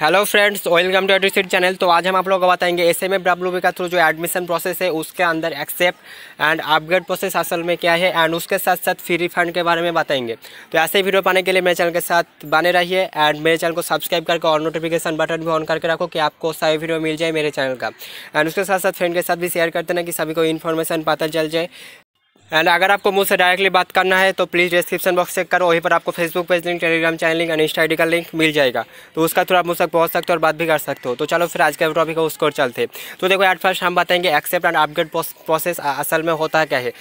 hello friends welcome to Edusat channel तो आज हम आप लोगों को बताएंगे एस एम ए का थ्रू जो एडमिशन प्रोसेस है उसके अंदर एक्सेप्ट एंड अपग्रेड प्रोसेस असल में क्या है एंड उसके साथ साथ फ्री रिफंड के बारे में बताएंगे तो ऐसे ही वीडियो पाने के लिए मेरे चैनल के साथ बने रहिए एंड मेरे चैनल को सब्सक्राइब करके और नोटिफिकेशन बटन भी ऑन करके रखो कि आपको सारी वीडियो मिल जाए मेरे चैनल का एंड उसके साथ साथ फ्रेंड के साथ भी शेयर करते ना कि सभी को इन्फॉर्मेशन पता चल जाए एंड अगर आपको मुझसे डायरेक्टली बात करना है तो प्लीज़ डिस्क्रिप्शन बॉक्स चेक करो वहीं पर आपको Facebook page link Telegram channel link and Insta का लिंक मिल जाएगा तो उसका थ्रू आप मुझसे पहुँच सकते हो और बात भी कर सकते हो तो चलो फिर आज का टॉपिक है उसको चलते तो देखो एट फर्स्ट हम बताएंगे एक्सेप्ट एंड अपग्रेड प्रोसेस असल में होता क्या है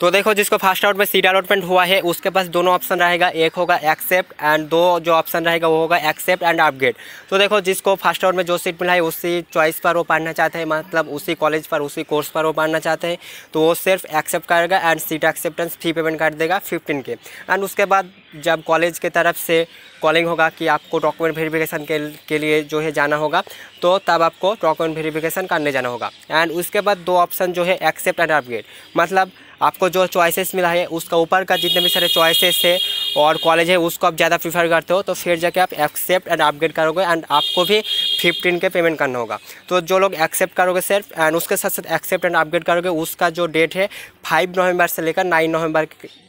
तो देखो जिसको फर्स्ट आउट में सीट अलॉटमेंट हुआ है उसके पास दोनों ऑप्शन रहेगा एक होगा एक्सेप्ट एंड दो जो ऑप्शन रहेगा वो होगा एक्सेप्ट एंड अपग्रेड तो देखो जिसको फर्स्ट आउट में जो सीट मिला है उसी चॉइस पर वो पढ़ना चाहते हैं मतलब उसी कॉलेज पर उसी कोर्स पर वो पढ़ना चाहते हैं तो वो सिर्फ एक्सेप्ट करेगा and seat acceptance fee payment कर देगा फिफ्टीन के एंड उसके बाद जब कॉलेज के तरफ से कॉलिंग होगा कि आपको डॉक्यूमेंट वेरिफिकेशन के, के लिए जो है जाना होगा तो तब आपको डॉक्यूमेंट वेरिफिकेशन करने जाना होगा एंड उसके बाद दो ऑप्शन जो है एक्सेप्ट एंड अपग्रेड मतलब आपको जो चॉइसेस मिला है उसका ऊपर का जितने भी सारे चॉइसेस है और कॉलेज है उसको आप ज़्यादा प्रीफर करते हो तो फिर जाके आप एक्सेप्ट एंड अपग्रेड करोगे एंड आपको भी फिफ्टीन के पेमेंट करना होगा तो जो लोग एक्सेप्ट करोगे सिर्फ एंड उसके साथ साथ एक्सेप्ट एंड अपग्रेड करोगे उसका जो डेट है फाइव नवंबर से लेकर नाइन नवंबर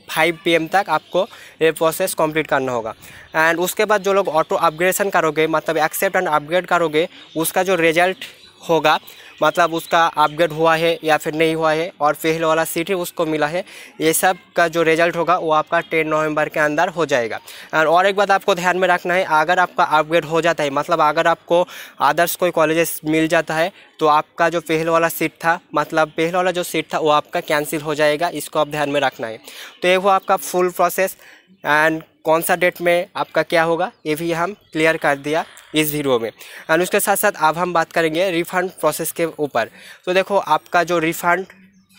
फाइव पी तक आपको ये प्रोसेस कंप्लीट करना होगा एंड उसके बाद जो लोग ऑटो अपग्रेडेशन करोगे मतलब एक्सेप्ट एंड अपग्रेड करोगे उसका जो रिजल्ट होगा मतलब उसका अपग्रेड हुआ है या फिर नहीं हुआ है और फेल वाला सीट ही उसको मिला है ये सब का जो रिजल्ट होगा वो आपका टेन नवंबर के अंदर हो जाएगा और एक बात आपको ध्यान में रखना है अगर आपका अपग्रेड हो जाता है मतलब अगर आपको अदर्स कोई कॉलेजेस मिल जाता है तो आपका जो पहल वाला सीट था मतलब पहल वाला जो सीट था वो आपका कैंसिल हो जाएगा इसको आप ध्यान में रखना है तो ये हुआ आपका फुल प्रोसेस एंड कौन सा डेट में आपका क्या होगा ये भी हम क्लियर कर दिया इस वीडियो में एंड उसके साथ साथ अब हम बात करेंगे रिफंड प्रोसेस के ऊपर तो देखो आपका जो रिफंड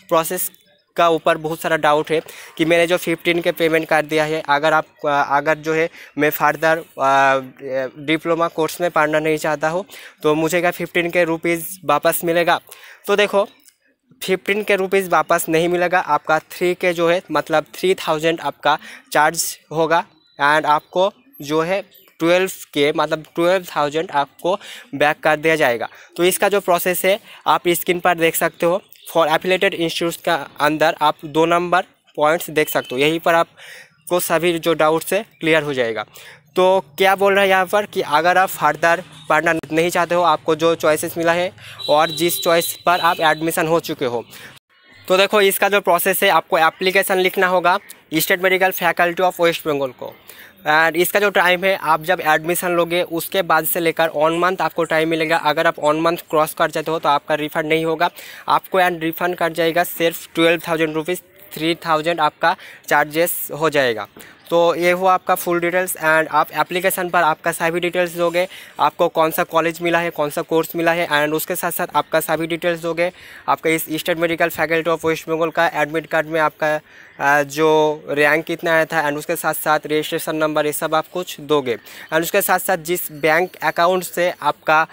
प्रोसेस का ऊपर बहुत सारा डाउट है कि मैंने जो फिफ्टीन के पेमेंट कर दिया है अगर आप अगर जो है मैं फर्दर डिप्लोमा कोर्स में पढ़ना नहीं चाहता हूँ तो मुझे क्या फिफ्टीन के रुपीज़ वापस मिलेगा तो देखो फिफ्टीन के रुपीज़ वापस नहीं मिलेगा आपका थ्री के जो है मतलब थ्री थाउजेंड आपका चार्ज होगा एंड आपको जो है ट्वेल्व के मतलब ट्वेल्व थाउजेंड आपको बैक कर दिया जाएगा तो इसका जो प्रोसेस है आप स्क्रीन पर देख सकते हो फॉर एफिलेटेड इंस्टीट्यूट का अंदर आप दो नंबर पॉइंट्स देख सकते हो यहीं पर आपको सभी जो डाउट्स है क्लियर हो जाएगा तो क्या बोल रहा है यहाँ पर कि अगर आप फर्दर पढ़ना नहीं चाहते हो आपको जो चॉइसेस मिला है और जिस चॉइस पर आप एडमिशन हो चुके हो तो देखो इसका जो प्रोसेस है आपको एप्लीकेशन लिखना होगा state medical faculty of west Bengal को एंड इसका जो टाइम है आप जब एडमिशन लोगे उसके बाद से लेकर ऑन मंथ आपको टाइम मिलेगा अगर आप ऑन मंथ क्रॉस कर जाते हो तो आपका रिफंड नहीं होगा आपको एंड रिफंड कर जाएगा सिर्फ twelve thousand rupees three thousand आपका चार्जेस हो जाएगा तो ये हुआ आपका फुल डिटेल्स एंड आप एप्लीकेशन पर आपका सभी डिटेल्स दोगे आपको कौन सा कॉलेज मिला है कौन सा कोर्स मिला है एंड उसके साथ साथ आपका सभी डिटेल्स दोगे आपका इस state medical faculty of west Bengal का एडमिट कार्ड में आपका जो रैंक कितना आया था एंड उसके साथ साथ रजिस्ट्रेशन नंबर ये सब आप कुछ दोगे एंड उसके साथ साथ जिस बैंक अकाउंट से आपका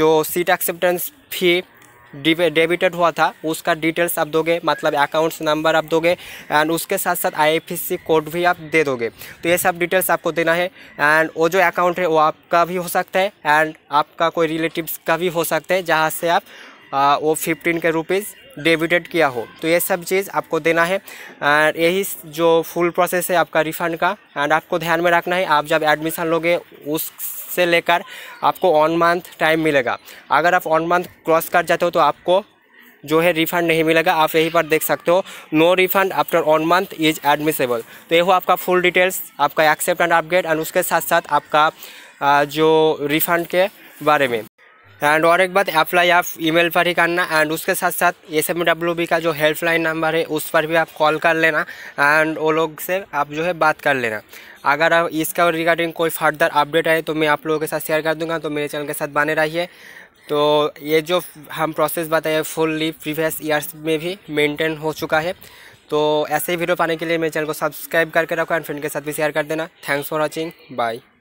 जो सीट एक्सेप्टेंस फी डेबिटेड हुआ था उसका डिटेल्स आप दोगे मतलब अकाउंट्स नंबर आप दोगे एंड उसके साथ साथ आईएफएससी कोड भी आप दे दोगे तो ये सब डिटेल्स आपको देना है एंड वो जो अकाउंट है वो आपका भी हो सकता है एंड आपका कोई रिलेटिव्स का भी हो सकता है जहाँ से आप आ, वो फिफ्टीन के रुपीज़ डेबिटेड किया हो तो ये सब चीज़ आपको देना है एंड यही जो फुल प्रोसेस है आपका रिफ़ंड का एंड आपको ध्यान में रखना है आप जब एडमिशन लोगे उस से लेकर आपको ऑन मंथ टाइम मिलेगा अगर आप ऑन मंथ क्रॉस कर जाते हो तो आपको जो है रिफंड नहीं मिलेगा आप यहीं पर देख सकते हो no refund after on month is admissible तो ये हो आपका फुल डिटेल्स आपका एक्सेप्ट एंड अपडेट एंड उसके साथ साथ आपका जो रिफंड के बारे में एंड और एक बात अप्लाई आप ईमेल पर ही करना एंड उसके साथ साथ एस एम डब्ल्यू बी का जो हेल्पलाइन नंबर है उस पर भी आप कॉल कर लेना एंड वो लोग से आप जो है बात कर लेना अगर आप इसका रिगार्डिंग कोई फर्दर अपडेट आए तो मैं आप लोगों के साथ शेयर कर दूंगा तो मेरे चैनल के साथ बने रहिए तो ये जो हम प्रोसेस बताए फुल्ली प्रीवियस ईयर्स में भी मेनटेन हो चुका है तो ऐसे ही वीडियो पाने के लिए मेरे चैनल को सब्सक्राइब करके रखो एंड फ्रेंड के साथ भी शेयर कर देना थैंक्स फॉर वॉचिंग बाय